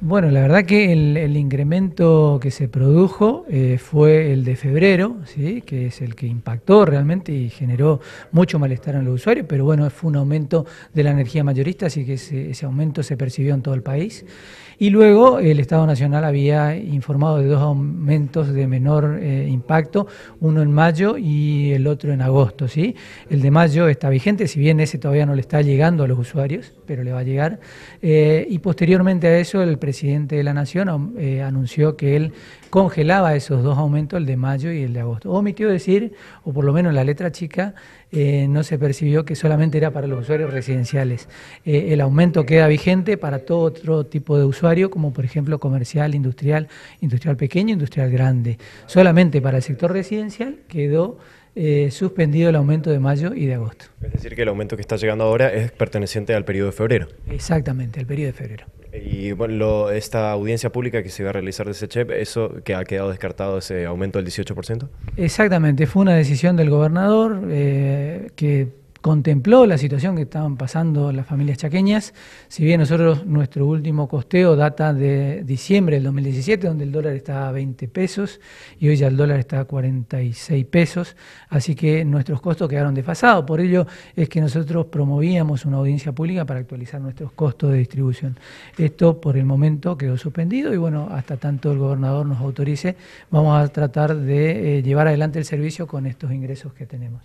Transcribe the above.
Bueno, la verdad que el, incremento que se produjo eh, fue el de febrero, ¿sí? que es el que impactó realmente y generó mucho malestar en los usuarios, pero bueno, fue un aumento de la energía mayorista, así que ese, aumento se percibió en todo el país. Y luego el Estado Nacional había informado de dos aumentos de menor eh, impacto, uno en mayo y el otro en agosto. ¿sí? El de mayo está vigente, si bien ese todavía no le está llegando a los usuarios, pero le va a llegar. Eh, y posteriormente a eso, el presidente de la Nación eh, anunció que él congelaba esos dos aumentos, el de mayo y el de agosto. Omitió decir, o por lo menos la letra chica, eh, no se percibió que solamente era para los usuarios residenciales. Eh, el aumento queda vigente para todo otro tipo de usuario, como por ejemplo comercial, industrial, industrial pequeño, industrial grande. Solamente para el sector residencial quedó... suspendido el aumento de mayo y de agosto. Es decir, que el aumento que está llegando ahora es perteneciente al periodo de febrero. Exactamente, el periodo de febrero. Y bueno, esta audiencia pública que se iba a realizar de ese CHEP, ¿eso que ha quedado descartado ese aumento del 18%? Exactamente, fue una decisión del gobernador eh, que contempló la situación que estaban pasando las familias chaqueñas, si bien nosotros nuestro último costeo data de diciembre del 2017, donde el dólar estaba a 20 pesos y hoy ya el dólar está a 46 pesos, así que nuestros costos quedaron desfasados, por ello es que nosotros promovíamos una audiencia pública para actualizar nuestros costos de distribución. Esto por el momento quedó suspendido y bueno, hasta tanto el gobernador nos autorice, vamos a tratar de eh, llevar adelante el servicio con estos ingresos que tenemos.